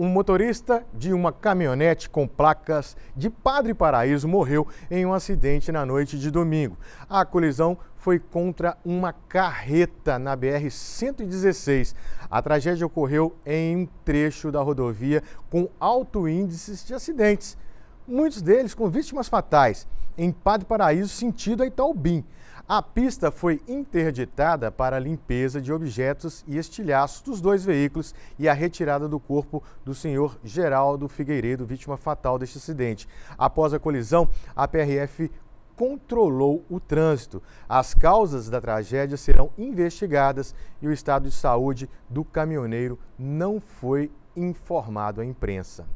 Um motorista de uma caminhonete com placas de Padre Paraíso morreu em um acidente na noite de domingo. A colisão foi contra uma carreta na BR-116. A tragédia ocorreu em um trecho da rodovia com alto índice de acidentes, muitos deles com vítimas fatais em Padre Paraíso, sentido a Itaubim. A pista foi interditada para a limpeza de objetos e estilhaços dos dois veículos e a retirada do corpo do senhor Geraldo Figueiredo, vítima fatal deste acidente. Após a colisão, a PRF controlou o trânsito. As causas da tragédia serão investigadas e o estado de saúde do caminhoneiro não foi informado à imprensa.